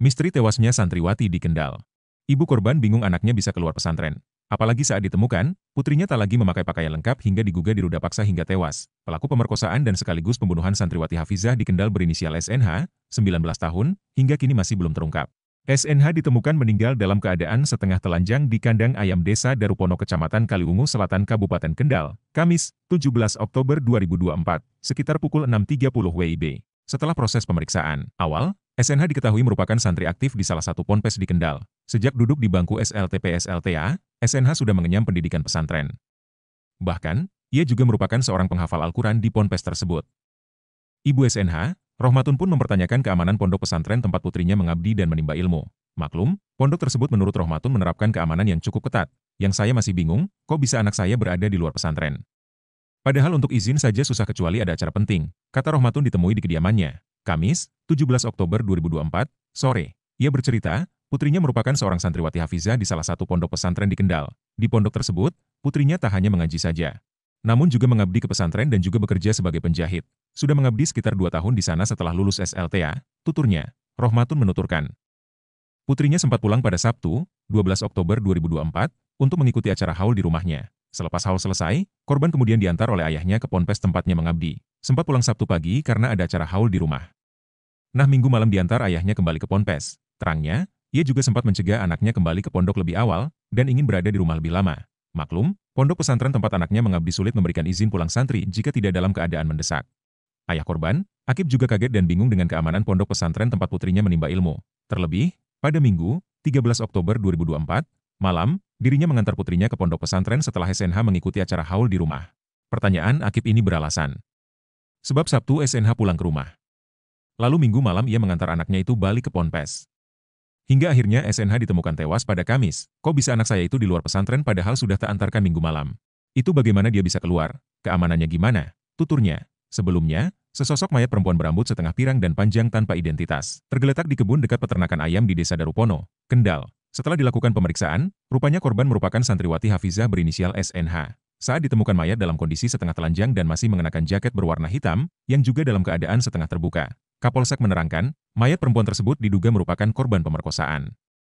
Misteri tewasnya santriwati di Kendal. Ibu korban bingung anaknya bisa keluar pesantren. Apalagi saat ditemukan, putrinya tak lagi memakai pakaian lengkap hingga digugah diruda paksa hingga tewas. Pelaku pemerkosaan dan sekaligus pembunuhan santriwati Hafizah di Kendal berinisial SNH, 19 tahun, hingga kini masih belum terungkap. SNH ditemukan meninggal dalam keadaan setengah telanjang di kandang ayam desa Darupono Kecamatan Kaliungu Selatan Kabupaten Kendal, Kamis, 17 Oktober 2024, sekitar pukul 6.30 WIB. Setelah proses pemeriksaan awal, SNH diketahui merupakan santri aktif di salah satu ponpes di Kendal. Sejak duduk di bangku SLTP SLTA, SNH sudah mengenyam pendidikan pesantren. Bahkan, ia juga merupakan seorang penghafal Al-Quran di ponpes tersebut. Ibu SNH, Rohmatun pun mempertanyakan keamanan pondok pesantren tempat putrinya mengabdi dan menimba ilmu. Maklum, pondok tersebut menurut Rohmatun menerapkan keamanan yang cukup ketat. Yang saya masih bingung, kok bisa anak saya berada di luar pesantren? Padahal untuk izin saja susah kecuali ada acara penting, kata Rohmatun ditemui di kediamannya. Kamis, 17 Oktober 2024, sore, ia bercerita, putrinya merupakan seorang santriwati Hafizah di salah satu pondok pesantren di Kendal. Di pondok tersebut, putrinya tak hanya mengaji saja, namun juga mengabdi ke pesantren dan juga bekerja sebagai penjahit. Sudah mengabdi sekitar dua tahun di sana setelah lulus SLTA, tuturnya, Rohmatun menuturkan. Putrinya sempat pulang pada Sabtu, 12 Oktober 2024, untuk mengikuti acara haul di rumahnya. Selepas haul selesai, korban kemudian diantar oleh ayahnya ke ponpes tempatnya mengabdi. Sempat pulang Sabtu pagi karena ada acara haul di rumah. Nah minggu malam diantar ayahnya kembali ke Ponpes. Terangnya, ia juga sempat mencegah anaknya kembali ke pondok lebih awal dan ingin berada di rumah lebih lama. Maklum, pondok pesantren tempat anaknya mengabdi sulit memberikan izin pulang santri jika tidak dalam keadaan mendesak. Ayah korban, Akib juga kaget dan bingung dengan keamanan pondok pesantren tempat putrinya menimba ilmu. Terlebih, pada minggu, 13 Oktober 2024, malam, dirinya mengantar putrinya ke pondok pesantren setelah SNH mengikuti acara haul di rumah. Pertanyaan Akib ini beralasan. Sebab Sabtu SNH pulang ke rumah. Lalu minggu malam ia mengantar anaknya itu balik ke Ponpes. Hingga akhirnya SNH ditemukan tewas pada Kamis. Kok bisa anak saya itu di luar pesantren padahal sudah tak antarkan minggu malam? Itu bagaimana dia bisa keluar? Keamanannya gimana? Tuturnya. Sebelumnya, sesosok mayat perempuan berambut setengah pirang dan panjang tanpa identitas, tergeletak di kebun dekat peternakan ayam di desa Darupono, Kendal. Setelah dilakukan pemeriksaan, rupanya korban merupakan santriwati Hafizah berinisial SNH. Saat ditemukan mayat dalam kondisi setengah telanjang dan masih mengenakan jaket berwarna hitam, yang juga dalam keadaan setengah terbuka, Kapolsek menerangkan, mayat perempuan tersebut diduga merupakan korban pemerkosaan.